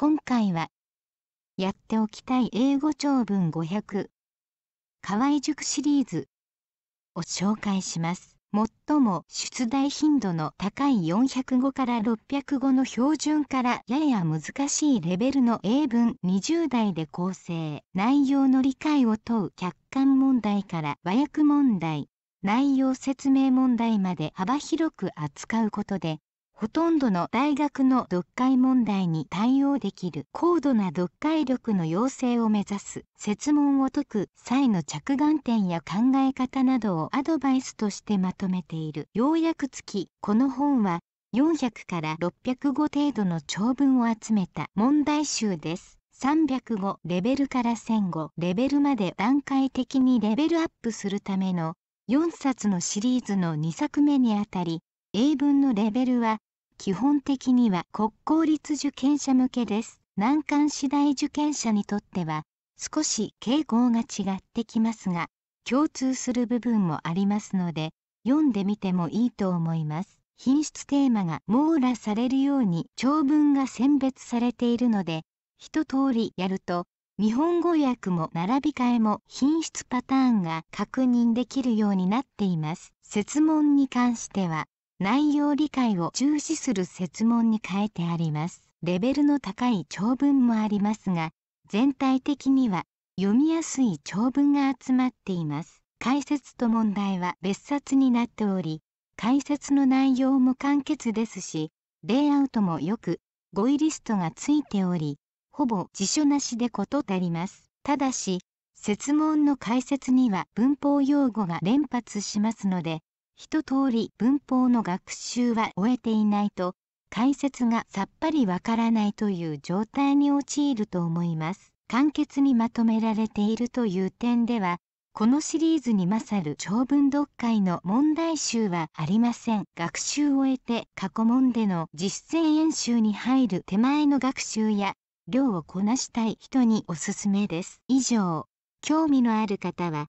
今回は、やっておきたい英語長文500、河合塾シリーズを紹介します。最も出題頻度の高い405から605の標準からやや難しいレベルの英文20代で構成、内容の理解を問う客観問題から和訳問題、内容説明問題まで幅広く扱うことでほとんどの大学の読解問題に対応できる高度な読解力の養成を目指す設問を解く際の着眼点や考え方などをアドバイスとしてまとめている要約付きこの本は400から605程度の長文を集めた問題集です。305レベルから1 0 0レベルまで段階的にレベルアップするための4冊のシリーズの2作目にあたり英文のレベルは基本的には国公立受験者向けです。難関次第受験者にとっては少し傾向が違ってきますが、共通する部分もありますので、読んでみてもいいと思います。品質テーマが網羅されるように長文が選別されているので、一通りやると、日本語訳も並び替えも品質パターンが確認できるようになっています。設問に関しては、内容理解を重視する設問に変えてあります。レベルの高い長文もありますが、全体的には読みやすい長文が集まっています。解説と問題は別冊になっており、解説の内容も簡潔ですし、レイアウトもよく語彙リストがついており、ほぼ辞書なしで事足ります。ただし、設問の解説には文法用語が連発しますので、一通り文法の学習は終えていないと解説がさっぱりわからないという状態に陥ると思います。簡潔にまとめられているという点ではこのシリーズに勝る長文読解の問題集はありません。学習を終えて過去問での実践演習に入る手前の学習や量をこなしたい人におすすめです。以上、興味のある方は